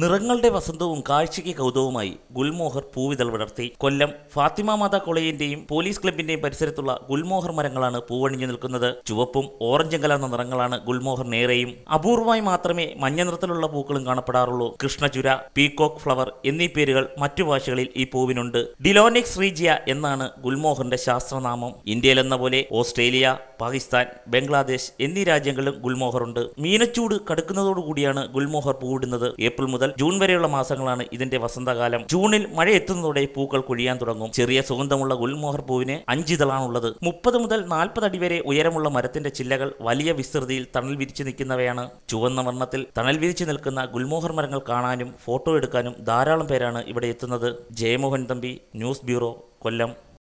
നിറങ്ങളുടെ വസന്തവും കാഴ്ചയ്ക്ക് കൗതുകവുമായി ഗുൽമോഹർ പൂവിതൾ വളർത്തി കൊല്ലം ഫാത്തിമ മാതാ കോളേജിന്റെയും പോലീസ് ക്ലബിന്റെയും പരിസരത്തുള്ള ഗുൽമോഹർ മരങ്ങളാണ് പൂവണിഞ്ഞു നിൽക്കുന്നത് ചുവപ്പും ഓറഞ്ചും കലർന്ന നിറങ്ങളാണ് ഗുൽമോഹർ നേരെയും അപൂർവമായി മാത്രമേ മഞ്ഞ നിറത്തിലുള്ള പൂക്കളും കാണപ്പെടാറുള്ളൂ കൃഷ്ണചുര പീകോക്ക് ഫ്ലവർ എന്നീ പേരുകൾ മറ്റു ഭാഷകളിൽ ഈ പൂവിനുണ്ട് ഡിലോനിക്സ് റീജിയ എന്നാണ് ഗുൽമോഹറിന്റെ ശാസ്ത്രനാമം ഇന്ത്യയിലെന്ന പോലെ ഓസ്ട്രേലിയ പാകിസ്ഥാൻ ബംഗ്ലാദേശ് എന്നീ രാജ്യങ്ങളിലും ഗുൽമോഹർ ഉണ്ട് മീനച്ചൂട് കടുക്കുന്നതോടുകൂടിയാണ് ഗുൽമോഹർ പൂവിടുന്നത് ഏപ്രിൽ മുതൽ ജൂൺ വരെയുള്ള മാസങ്ങളാണ് ഇതിന്റെ വസന്തകാലം ജൂണിൽ മഴ എത്തുന്നതോടെ പൂക്കൾ കൊഴിയാൻ തുടങ്ങും ചെറിയ സുഗന്ധമുള്ള ഗുൽമോഹർ പൂവിന് അഞ്ചിതളാണുള്ളത് മുപ്പത് മുതൽ നാൽപ്പത് അടി വരെ ഉയരമുള്ള മരത്തിന്റെ ചില്ലകൾ വലിയ വിസ്തൃതിയിൽ തണൽ വിരിച്ചു നിൽക്കുന്നവയാണ് ചുവന്ന വർണ്ണത്തിൽ തണൽ വിരിച്ചു നിൽക്കുന്ന ഗുൽമോഹർ മരങ്ങൾ കാണാനും ഫോട്ടോ എടുക്കാനും ധാരാളം പേരാണ് ഇവിടെ എത്തുന്നത് ജയമോഹൻ തമ്പി ന്യൂസ് ബ്യൂറോ കൊല്ലം